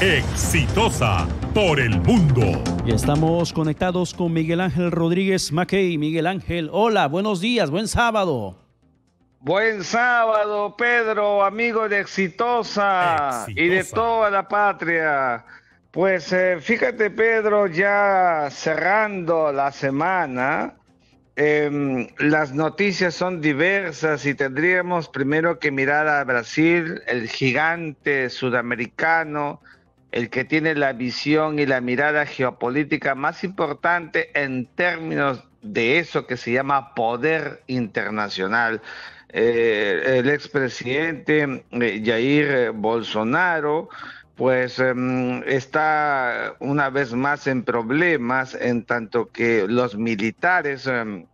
exitosa por el mundo. Y estamos conectados con Miguel Ángel Rodríguez Mackey. Miguel Ángel, hola, buenos días, buen sábado. Buen sábado, Pedro, amigo de exitosa, y de toda la patria. Pues eh, fíjate, Pedro, ya cerrando la semana, em, las noticias son diversas y tendríamos primero que mirar a Brasil, el gigante sudamericano, el que tiene la visión y la mirada geopolítica más importante en términos de eso que se llama poder internacional. Eh, el expresidente eh, Jair eh, Bolsonaro pues em, está una vez más en problemas en tanto que los militares em,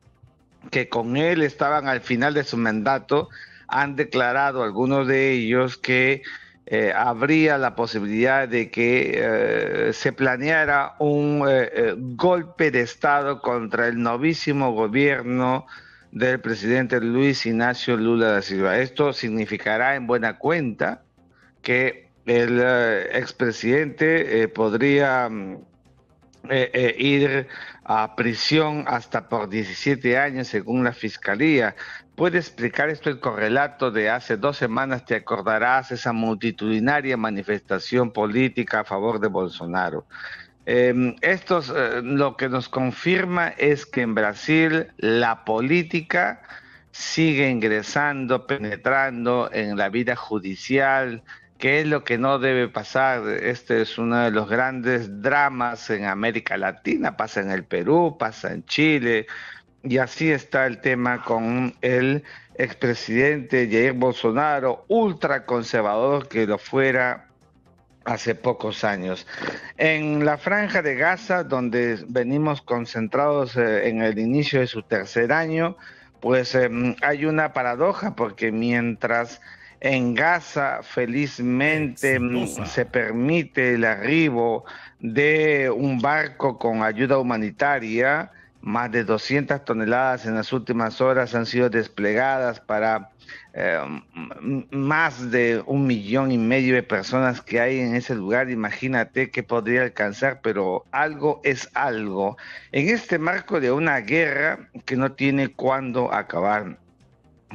que con él estaban al final de su mandato han declarado algunos de ellos que eh, habría la posibilidad de que eh, se planeara un eh, golpe de Estado contra el novísimo gobierno del presidente Luis Ignacio Lula da Silva. Esto significará en buena cuenta que el expresidente podría mm, eh, eh, ir a prisión hasta por 17 años, según la fiscalía. ¿Puede explicar esto el correlato de hace dos semanas? Te acordarás esa multitudinaria manifestación política a favor de Bolsonaro. Em, esto eh, lo que nos confirma es que en Brasil la política sigue ingresando, penetrando en la vida judicial, ¿Qué es lo que no debe pasar? Este es uno de los grandes dramas en América Latina, pasa en el Perú, pasa en Chile, y así está el tema con el expresidente Jair Bolsonaro, conservador que lo fuera hace pocos años. En la franja de Gaza, donde venimos concentrados eh, en el inicio de su tercer año, pues em, hay una paradoja, porque mientras en Gaza, felizmente, mm, se permite el arribo de un barco con ayuda humanitaria. Más de 200 toneladas en las últimas horas han sido desplegadas para em, más de un millón y medio de personas que hay en ese lugar. Imagínate qué podría alcanzar, pero algo es algo. En este marco de una guerra que no tiene cuándo acabar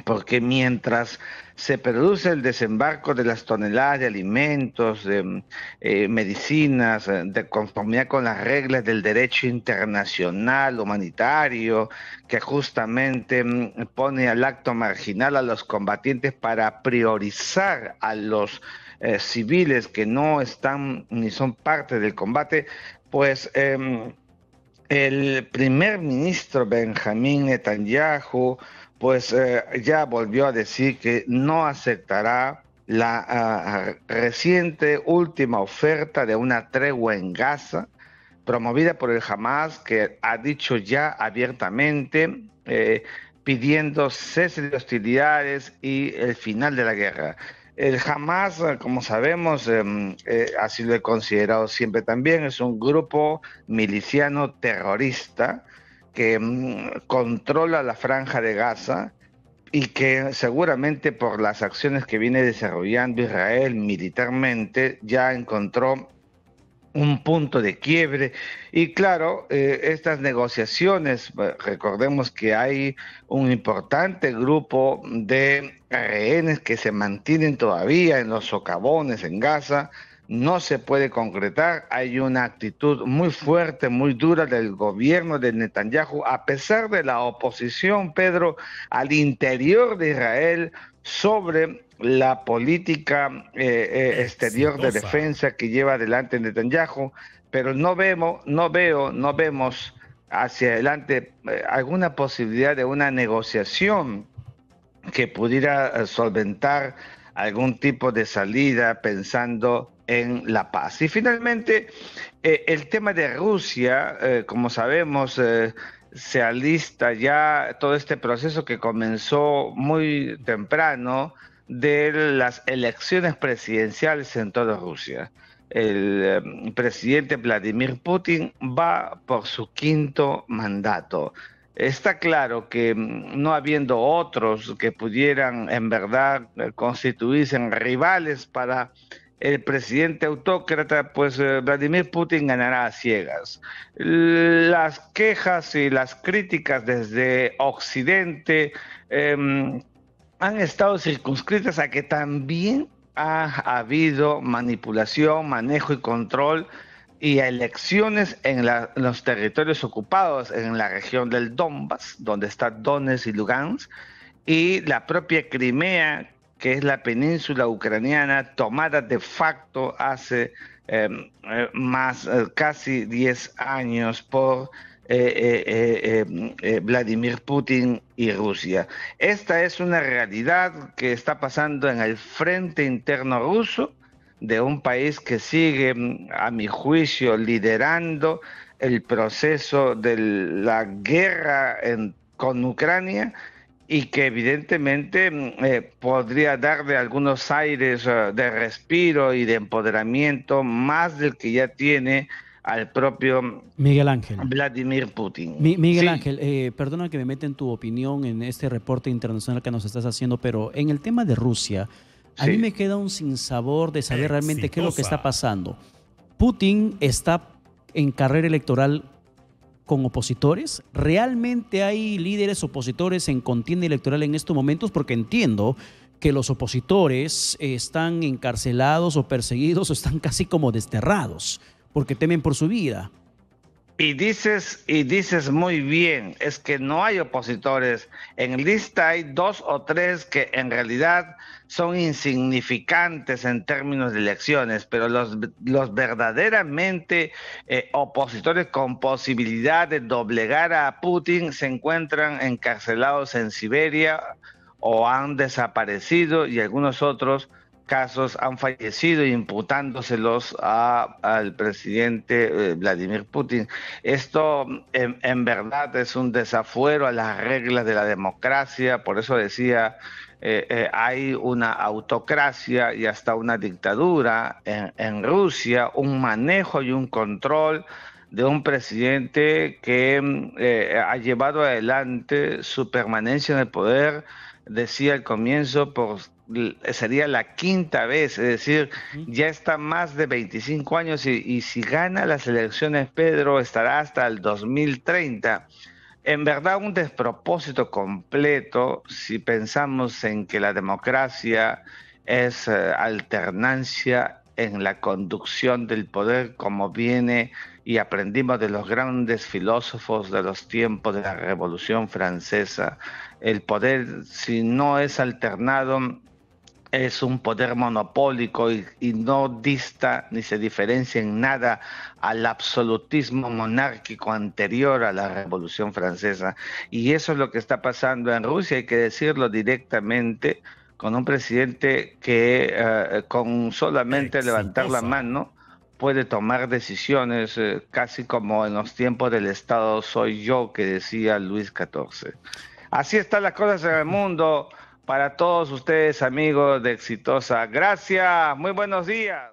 porque mientras se produce el desembarco de las toneladas de alimentos, de eh, medicinas, eh, de conformidad con las reglas del derecho internacional humanitario, que justamente mm, pone al acto marginal a los combatientes para priorizar a los eh, civiles que no están ni son parte del combate, pues... Em, el primer ministro Benjamín Netanyahu pues eh, ya volvió a decir que no aceptará la ah, ah, reciente última oferta de una tregua en Gaza promovida por el Hamas que ha dicho ya abiertamente eh, pidiendo cese de hostilidades y el final de la guerra. El Hamas, eh, como sabemos, ha sido así lo considerado siempre también, es un grupo miliciano terrorista que mm, controla la franja de Gaza y que seguramente por las acciones que viene desarrollando Israel militarmente ya encontró un punto de quiebre. Y claro, eh, estas negociaciones, eh, recordemos que hay un importante grupo de rehenes que se mantienen todavía en los socavones en Gaza, no se puede concretar. Hay una actitud muy fuerte, muy dura del gobierno de Netanyahu, a pesar de la oposición, Pedro, al interior de Israel sobre la política eh, eh, exterior de defensa que lleva adelante Netanyahu, pero no vemos, no veo, no vemos hacia adelante eh, alguna posibilidad de una negociación que pudiera solventar algún tipo de salida pensando en la paz. Y finalmente, eh, el tema de Rusia, eh, como sabemos, eh, se alista ya todo este proceso que comenzó muy temprano de las elecciones presidenciales en toda Rusia. El presidente Vladimir Putin va por su quinto mandato. Está claro que mm, no habiendo otros que pudieran en verdad constituirse en rivales para el presidente autócrata, pues eh, Vladimir Putin ganará a ciegas. Las quejas y las críticas desde Occidente em, han estado circunscritas a que también ha habido manipulación, manejo y control y elecciones en, los territorios ocupados en la región del Donbass, donde están Donetsk y Lugansk, y la propia Crimea, que es la península ucraniana tomada de facto hace eh, eh, más eh, casi 10 años por Vladimir Putin y Rusia. Esta es una realidad que está pasando en el frente interno ruso de un país que sigue, a mi juicio, liderando el proceso de la guerra en, con Ucrania y que evidentemente mm, eh, podría darle algunos aires eh, de respiro y de empoderamiento más del que ya tiene al propio mm, Miguel Ángel. Vladimir Putin. Miguel Ángel, eh, perdona que me meta en tu opinión en este reporte internacional que nos estás haciendo, pero en el tema de Rusia, a mí me queda un sinsabor de saber realmente qué es lo que está pasando. Putin está en carrera electoral con opositores? ¿Realmente hay líderes opositores en contienda electoral en estos momentos? Porque entiendo que los opositores eh, están encarcelados o perseguidos o están casi como desterrados porque temen por su vida. Y dices, y dices muy bien, es que no hay opositores. En lista hay dos o tres que en realidad son insignificantes en términos de elecciones, pero los, verdaderamente eh, opositores con posibilidad de doblegar a Putin se encuentran encarcelados en Siberia o han desaparecido y algunos otros casos han fallecido imputándoselos a, al presidente eh, Vladimir Putin. Esto en, verdad es un desafuero a las reglas de la democracia, por eso decía, eh, eh, hay una autocracia y hasta una dictadura en, Rusia, un manejo y un control de un presidente que mm, ha llevado adelante su permanencia en el poder, decía al comienzo, por sería la quinta vez, es decir, ya está más de 25 años y, si gana las elecciones Pedro estará hasta el 2030. En verdad un despropósito completo si pensamos en que la democracia es eh, alternancia en la conducción del poder como viene y aprendimos de los grandes filósofos de los tiempos de la Revolución Francesa. El poder, si no es alternado es un poder monopólico y, no dista ni se diferencia en nada al absolutismo monárquico anterior a la Revolución Francesa. Y eso es lo que está pasando en Rusia, hay que decirlo directamente, con un presidente que eh, con solamente levantar la mano puede tomar decisiones, eh, casi como en los tiempos del Estado soy yo, que decía Luis XIV. Así están las cosas en el mundo para todos ustedes, amigos de Exitosa. Gracias, muy buenos días.